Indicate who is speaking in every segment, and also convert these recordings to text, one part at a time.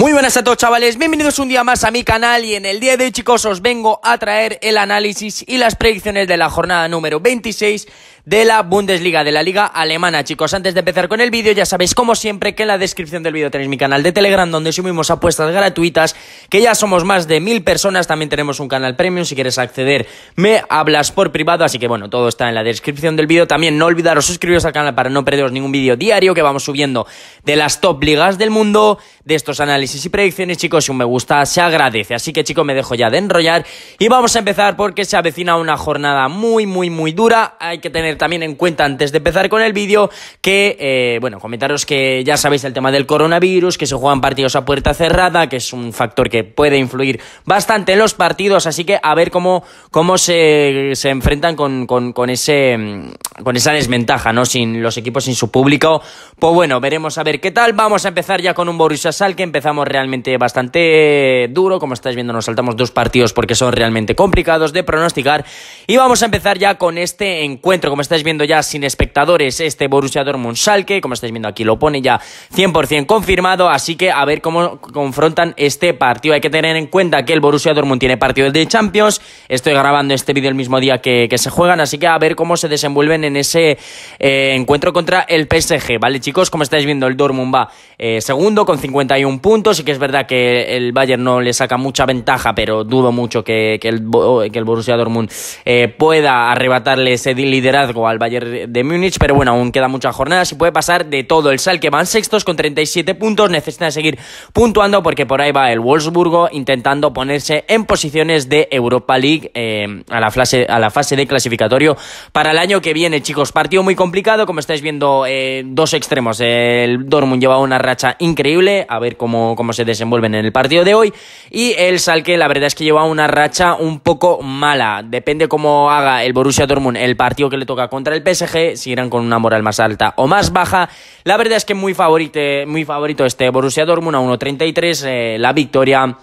Speaker 1: Muy buenas a todos chavales, bienvenidos un día más a mi canal y en el día de hoy chicos os vengo a traer el análisis y las predicciones de la jornada número 26 de la Bundesliga, de la liga alemana chicos. Antes de empezar con el vídeo ya sabéis como siempre que en la descripción del vídeo tenéis mi canal de Telegram donde subimos apuestas gratuitas que ya somos más de mil personas, también tenemos un canal premium si quieres acceder me hablas por privado, así que bueno, todo está en la descripción del vídeo. También no olvidaros suscribiros al canal para no perderos ningún vídeo diario que vamos subiendo de las top ligas del mundo, de estos análisis si y predicciones, chicos, y un me gusta se agradece. Así que, chicos, me dejo ya de enrollar y vamos a empezar porque se avecina una jornada muy, muy, muy dura. Hay que tener también en cuenta antes de empezar con el vídeo que, eh, bueno, comentaros que ya sabéis el tema del coronavirus, que se juegan partidos a puerta cerrada, que es un factor que puede influir bastante en los partidos, así que a ver cómo, cómo se, enfrentan con, con, ese, mm, con esa desventaja, ¿no? Sin los equipos, sin su público. Pues bueno, veremos a ver qué tal. Vamos a empezar ya con un Borussia Sal que empezamos realmente bastante eh, duro. Como estáis viendo, nos saltamos dos partidos porque son realmente complicados de pronosticar. Y vamos a empezar ya con este encuentro. Como estáis viendo ya sin espectadores, este Borussia Dortmund salque, como estáis viendo aquí, lo pone ya 100% confirmado. Así que a ver cómo confrontan este partido. Hay que tener en cuenta que el Borussia Dortmund tiene partido de Champions. Estoy grabando este vídeo el mismo día que, se juegan, así que a ver cómo se desenvuelven en ese eh, encuentro contra el PSG. ¿Vale, chicos? Como estáis viendo, el Dortmund va eh, segundo con 51 puntos. Sí que es verdad que el Bayern no le saca mucha ventaja, pero dudo mucho que, que, el, que el, Borussia Dortmund eh, pueda arrebatarle ese liderazgo al Bayern de Múnich. Pero bueno, aún queda muchas jornadas y puede pasar de todo. El sal Que van sextos con 37 puntos. Necesita seguir puntuando porque por ahí va el Wolfsburgo intentando ponerse en posiciones de Europa League eh, a, la fase, a la fase de clasificatorio para el año que viene, chicos. Partido muy complicado, como estáis viendo, eh, dos extremos. El Dortmund lleva una racha increíble. A ver cómo cómo se desenvuelven en el partido de hoy. Y el Salque, la verdad es que lleva una racha un poco mala. Depende cómo haga el Borussia Dortmund el partido que le toca contra el PSG, si irán con una moral más alta o más baja. La verdad es que muy favorito, muy favorito este Borussia Dortmund a 1.33, eh, la victoria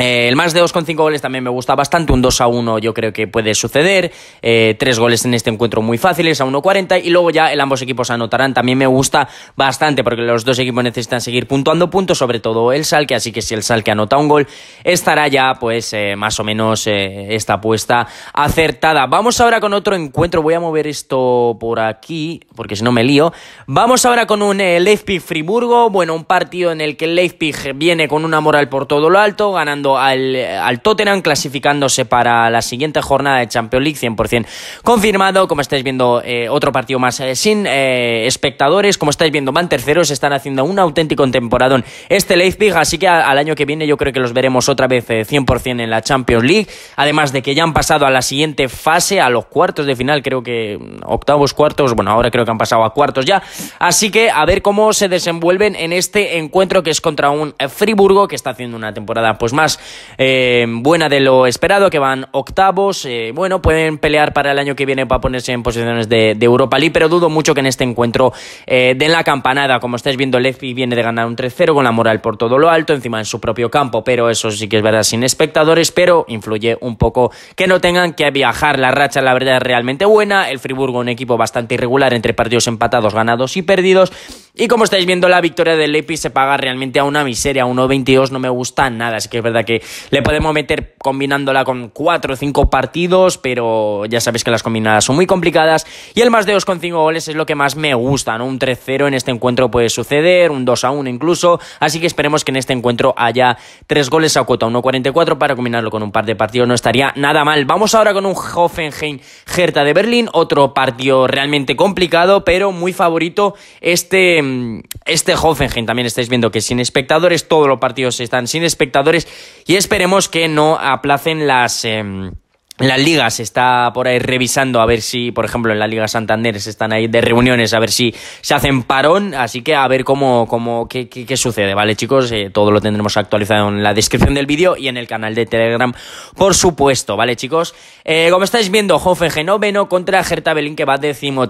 Speaker 1: eh, el más de con 5 goles también me gusta bastante. Un 2 a 1 yo creo que puede suceder. Eh, tres goles en este encuentro muy fáciles, a 1.40. Y luego ya el ambos equipos anotarán. También me gusta bastante porque los dos equipos necesitan seguir puntuando puntos, sobre todo el Salque. Así que si el Salque anota un gol, estará ya pues eh, más o menos eh, esta apuesta acertada. Vamos ahora con otro encuentro. Voy a mover esto por aquí porque si no me lío. Vamos ahora con un Leipzig-Friburgo. Bueno, un partido en el que el Leipzig viene con una moral por todo lo alto, ganando al, Tottenham, clasificándose para la siguiente jornada de Champions League 100% confirmado. Como estáis viendo, eh, otro partido más eh, sin eh, espectadores. Como estáis viendo, van terceros, están haciendo un auténtico temporadón este Leipzig. Así que al año que viene yo creo que los veremos otra vez 100% en la Champions League. Además de que ya han pasado a la siguiente fase, a los cuartos de final, creo que mm, octavos, cuartos. Bueno, ahora creo que han pasado a cuartos ya. Así que a ver cómo se desenvuelven en este encuentro que es contra un Friburgo que está haciendo una temporada pues más eh, buena de lo esperado, que van octavos. Eh, bueno, pueden pelear para el año que viene para ponerse en posiciones de, Europa League, pero dudo mucho que en este encuentro eh, den la campanada. Como estáis viendo, Leffy viene de ganar un 3-0 con la moral por todo lo alto, encima en su propio campo, pero eso sí que es verdad, sin espectadores, pero influye un poco que no tengan que viajar. La racha, la verdad, es realmente buena. El Friburgo, un equipo bastante irregular entre partidos empatados, ganados y perdidos. Y como estáis viendo, la victoria del Leipzig se paga realmente a una miseria. 1.22 no me gusta nada. Así que es verdad que le podemos meter combinándola con 4 o 5 partidos, pero ya sabéis que las combinadas son muy complicadas. Y el más de con 5 goles es lo que más me gusta, ¿no? Un 3-0 en este encuentro puede suceder, un 2-1 incluso. Así que esperemos que en este encuentro haya 3 goles a cuota 1.44 para combinarlo con un par de partidos. No estaría nada mal. Vamos ahora con un Hoffenheim-Gerta de Berlín. Otro partido realmente complicado, pero muy favorito este Em, este Hoffenheim también estáis viendo que sin espectadores, todos los partidos están sin espectadores y esperemos que no aplacen las... Em, la Liga se está por ahí revisando a ver si, por ejemplo, en la Liga Santander se están ahí de reuniones a ver si se hacen parón, así que a ver cómo, cómo qué, qué, sucede, ¿vale, chicos? Eh, todo lo tendremos actualizado en la descripción del vídeo y en el canal de Telegram, por supuesto, ¿vale, chicos? Eh, como estáis viendo, Hoffenheim noveno contra Hertha que va décimo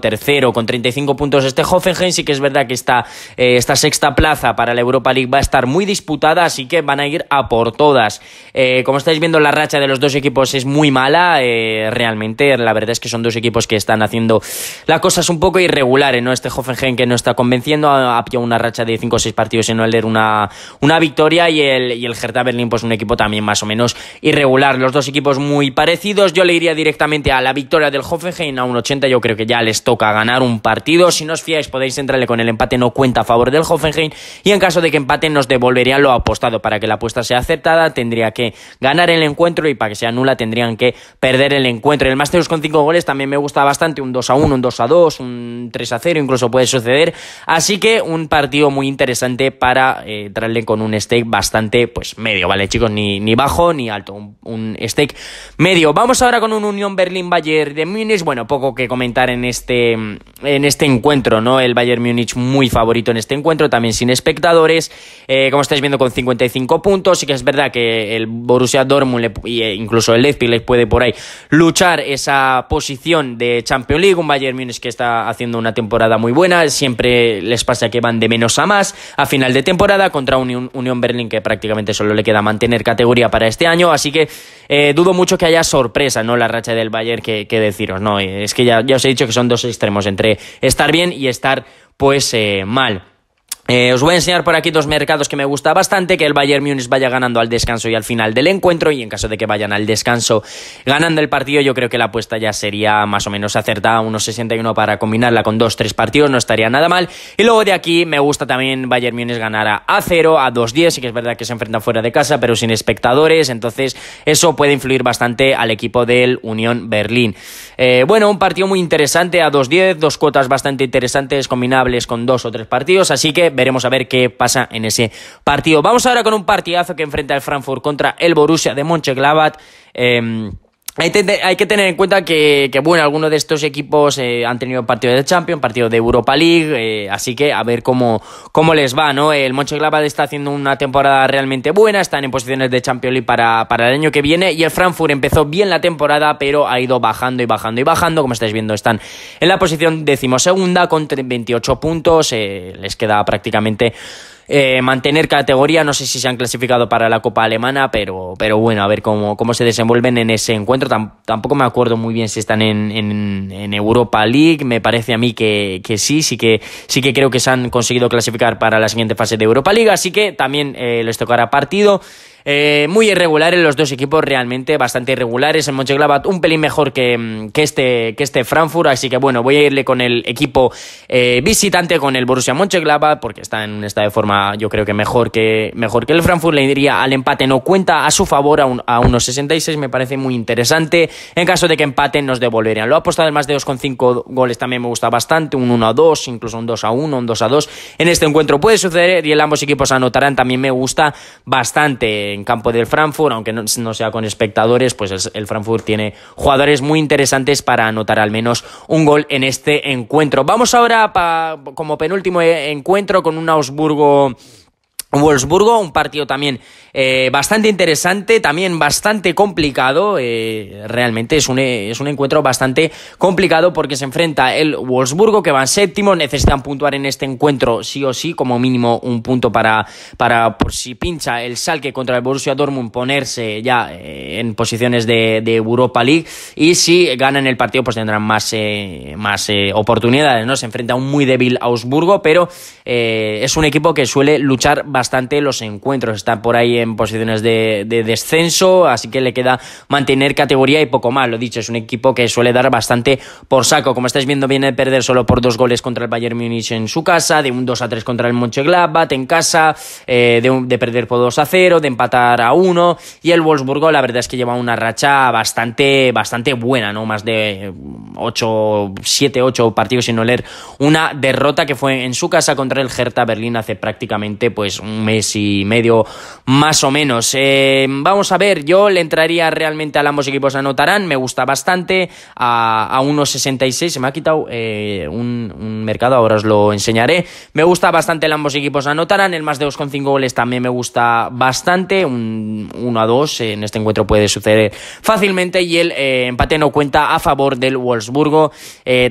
Speaker 1: con 35 puntos este Hoffenheim, sí que es verdad que está eh, esta sexta plaza para la Europa League va a estar muy disputada, así que van a ir a por todas. como estáis viendo, la racha de los dos equipos es muy mala, eh, realmente, la verdad es que son dos equipos que están haciendo las cosas un poco irregulares, ¿no? Este Hoffenheim que no está convenciendo, ha pillado una racha de 5 o 6 partidos en no leer una, una victoria y el, y el Hertha Berlín, pues un equipo también más o menos irregular. Los dos equipos muy parecidos. Yo le iría directamente a la victoria del Hoffenheim a un 80. Yo creo que ya les toca ganar un partido. Si no os fiáis, podéis entrarle con el empate, no cuenta a favor del Hoffenheim. Y en caso de que empate nos devolverían lo apostado. Para que la apuesta sea aceptada, tendría que ganar el encuentro y para que sea nula, tendrían que perder el encuentro. En el Masters con 5 goles también me gusta bastante, un 2 a 1, un 2 a 2, un 3 a 0, incluso puede suceder. Así que un partido muy interesante para entrarle eh, traerle con un stake bastante pues medio, ¿vale, chicos? Ni, ni bajo ni alto, un, stake medio. Vamos ahora con un Unión berlin bayern de Múnich. Bueno, poco que comentar en este, en este encuentro, ¿no? El Bayern Múnich muy favorito en este encuentro, también sin espectadores. Eh, como estáis viendo, con 55 puntos. Sí que es verdad que el Borussia Dortmund e incluso el Leipzig les puede por ahí, luchar esa posición de Champions League, un Bayern Múnich que está haciendo una temporada muy buena, siempre les pasa que van de menos a más a final de temporada contra un Unión Berlín que prácticamente solo le queda mantener categoría para este año, así que eh, dudo mucho que haya sorpresa, ¿no? La racha del Bayern que, deciros, no, es que ya, ya os he dicho que son dos extremos entre estar bien y estar pues eh, mal. Eh, os voy a enseñar por aquí dos mercados que me gusta bastante, que el Bayern Múnich vaya ganando al descanso y al final del encuentro, y en caso de que vayan al descanso ganando el partido, yo creo que la apuesta ya sería más o menos acertada, unos 61 para combinarla con 2 tres partidos, no estaría nada mal. Y luego de aquí me gusta también Bayern Múnich ganar a 0, a 2-10, sí que es verdad que se enfrenta fuera de casa, pero sin espectadores, entonces eso puede influir bastante al equipo del Unión Berlín. Eh, bueno, un partido muy interesante a 2-10, dos cuotas bastante interesantes, combinables con dos o tres partidos, así que veremos a ver qué pasa en ese partido. Vamos ahora con un partidazo que enfrenta el Frankfurt contra el Borussia de Mönchengladbach. Em, hay, que tener en cuenta que, bueno, algunos de estos equipos eh, han tenido partido de Champions, partido de Europa League, eh, así que a ver cómo, cómo les va, ¿no? El Mönchengladbach está haciendo una temporada realmente buena, están en posiciones de Champions League para, para el año que viene y el Frankfurt empezó bien la temporada, pero ha ido bajando y bajando y bajando, como estáis viendo, están en la posición decimosegunda con 28 puntos, eh, les queda prácticamente eh, mantener categoría. No sé si se han clasificado para la Copa Alemana, pero, pero bueno, a ver cómo, cómo se desenvuelven en ese encuentro. tampoco me acuerdo muy bien si están en, Europa League. Me parece a mí que, sí, sí que, sí que creo que se han conseguido clasificar para la siguiente fase de Europa League. Así que también eh, les tocará partido. Eh, muy irregulares los dos equipos, realmente bastante irregulares. En Mönchengladbach un pelín mejor que, mm, que, este, que este Frankfurt, así que bueno, voy a irle con el equipo eh, visitante, con el Borussia Mönchengladbach, porque está en un de forma yo creo que mejor que, mejor que el Frankfurt. Le diría al empate no cuenta a su favor a, unos 66, me parece muy interesante. En caso de que empaten nos devolverían. Lo ha apostado el más de 2,5 goles, también me gusta bastante, un 1 a 2, incluso un 2 a 1, un 2 a 2. En este encuentro puede suceder y el ambos equipos anotarán, también me gusta bastante en campo del Frankfurt, aunque no, sea con espectadores, pues el, Frankfurt tiene jugadores muy interesantes para anotar al menos un gol en este encuentro. Vamos ahora como penúltimo eh, encuentro con un Augsburgo Wolfsburgo, un partido también eh, bastante interesante, también bastante complicado. Eh, realmente es un, es un encuentro bastante complicado porque se enfrenta el Wolfsburgo, que va en séptimo. Necesitan puntuar en este encuentro sí o sí, como mínimo un punto para, para por si pincha el Salque contra el Borussia Dortmund, ponerse ya eh, en posiciones de, Europa League. Y si ganan el partido, pues tendrán más, más oportunidades. ¿no? Se enfrenta un muy débil Augsburgo, pero es un equipo que suele luchar bastante bastante los encuentros. está por ahí en posiciones de, de descenso, así que le queda mantener categoría y poco más. Lo dicho, es un equipo que suele dar bastante por saco. Como estáis viendo, viene de perder solo por dos goles contra el Bayern Múnich en su casa, de un 2 a 3 contra el Mönchengladbach en casa, eh, de, un, de, perder por 2 a 0, de empatar a 1. Y el Wolfsburgo, la verdad es que lleva una racha bastante, bastante buena, ¿no? Más de 8, 7, 8 partidos sin oler. Una derrota que fue en su casa contra el Hertha Berlín hace prácticamente pues un un mes y medio más o menos. Eh, vamos a ver, yo le entraría realmente a ambos equipos anotarán, me gusta bastante, a, 1.66, se me ha quitado eh, un, mercado, ahora os lo enseñaré. Me gusta bastante ambos equipos anotarán, el más de 2,5 goles también me gusta bastante, un 1 a 2 en este encuentro puede suceder fácilmente y el eh, empate no cuenta a favor del Wolfsburgo,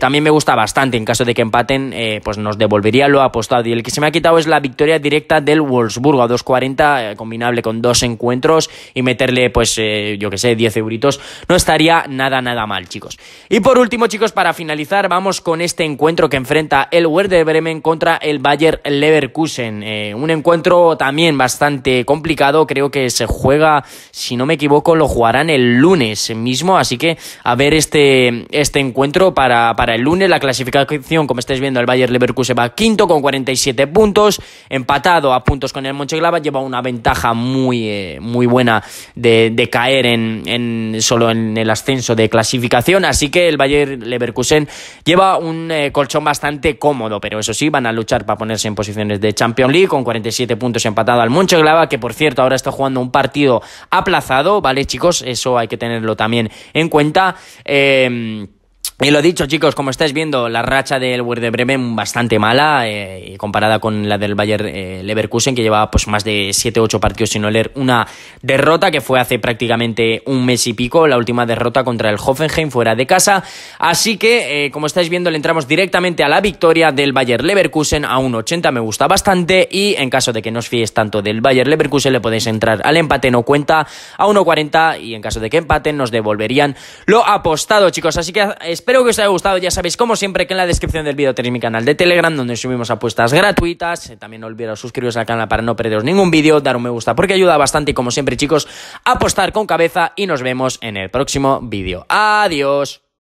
Speaker 1: también me gusta bastante, en caso de que empaten, pues nos devolvería lo apostado y el que se me ha quitado es la victoria directa del Wolfsburgo a 2.40, eh, combinable con dos encuentros y meterle, pues, eh, yo que sé, 10 euritos, no estaría nada, nada mal, chicos. Y por último, chicos, para finalizar, vamos con este encuentro que enfrenta el Werder Bremen contra el Bayer Leverkusen. Eh, un encuentro también bastante complicado, creo que se juega, si no me equivoco, lo jugarán el lunes mismo, así que a ver este, este encuentro para, para el lunes. La clasificación, como estáis viendo, el Bayer Leverkusen va quinto con 47 puntos, empatado a punto con el Moncheglava, lleva una ventaja muy, eh, muy buena de, caer en, en, solo en el ascenso de clasificación. Así que el Bayern Leverkusen lleva un eh, colchón bastante cómodo, pero eso sí, van a luchar para ponerse en posiciones de Champions League con 47 puntos empatado al Moncheglava, que por cierto ahora está jugando un partido aplazado, ¿vale, chicos? Eso hay que tenerlo también en cuenta. Em, y lo dicho, chicos, como estáis viendo, la racha del Werder de Bremen bastante mala, eh, comparada con la del Bayern eh, Leverkusen, que llevaba pues más de 7-8 partidos sin oler una derrota, que fue hace prácticamente un mes y pico, la última derrota contra el Hoffenheim fuera de casa. Así que, eh, como estáis viendo, le entramos directamente a la victoria del Bayer Leverkusen a 1.80, me gusta bastante, y en caso de que no os fíes tanto del Bayer Leverkusen, le podéis entrar al empate no cuenta a 1.40, y en caso de que empaten, nos devolverían lo apostado, chicos. Así que espero Espero que os haya gustado. Ya sabéis, como siempre, que en la descripción del vídeo tenéis mi canal de Telegram, donde subimos apuestas gratuitas. Eh, también no olvidéis suscribiros al canal para no perderos ningún vídeo, dar un me gusta porque ayuda bastante. Y como siempre, chicos, apostar con cabeza y nos vemos en el próximo vídeo. Adiós.